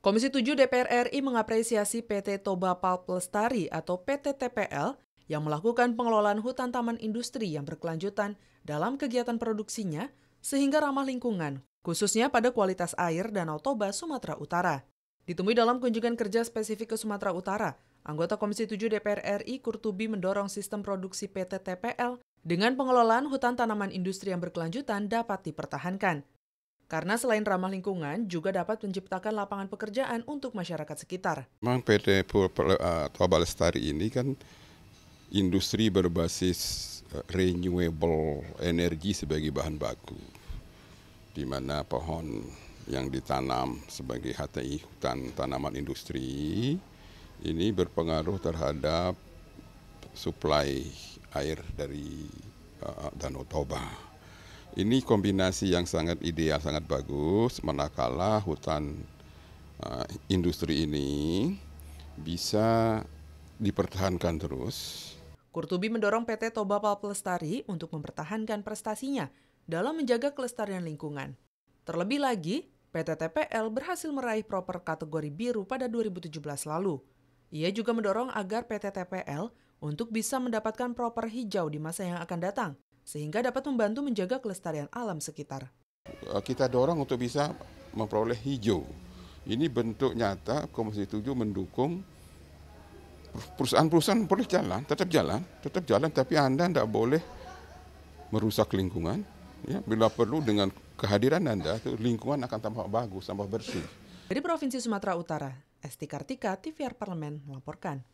Komisi 7 DPR RI mengapresiasi PT Toba Pulp Lestari atau PT TPL yang melakukan pengelolaan hutan taman industri yang berkelanjutan dalam kegiatan produksinya sehingga ramah lingkungan, khususnya pada kualitas air Danau Toba, Sumatera Utara. Ditemui dalam kunjungan kerja spesifik ke Sumatera Utara, anggota Komisi 7 DPR RI Kurtubi mendorong sistem produksi PT TPL dengan pengelolaan hutan tanaman industri yang berkelanjutan dapat dipertahankan. Karena selain ramah lingkungan, juga dapat menciptakan lapangan pekerjaan untuk masyarakat sekitar. Memang PT eh, Tua Balestari ini kan industri berbasis eh, renewable energy sebagai bahan baku. Di mana pohon yang ditanam sebagai HTI hutan tanaman industri ini berpengaruh terhadap suplai air dari uh, Danau Toba. Ini kombinasi yang sangat ideal, sangat bagus manakala hutan uh, industri ini bisa dipertahankan terus. Kurtubi mendorong PT Toba Lestari untuk mempertahankan prestasinya dalam menjaga kelestarian lingkungan. Terlebih lagi, PT TPL berhasil meraih proper kategori biru pada 2017 lalu. Ia juga mendorong agar PT TPL untuk bisa mendapatkan proper hijau di masa yang akan datang, sehingga dapat membantu menjaga kelestarian alam sekitar. Eh, kita dorong untuk bisa memperoleh hijau. Ini bentuk nyata Komisi 7 mendukung perusahaan-perusahaan boleh jalan, tetap jalan, tetap jalan, tapi Anda tidak boleh merusak lingkungan. Ya, bila perlu dengan kehadiran Anda, lingkungan akan tambah bagus, tambah bersih. Dari Provinsi Sumatera Utara, Esti Kartika, TVR Parlemen melaporkan.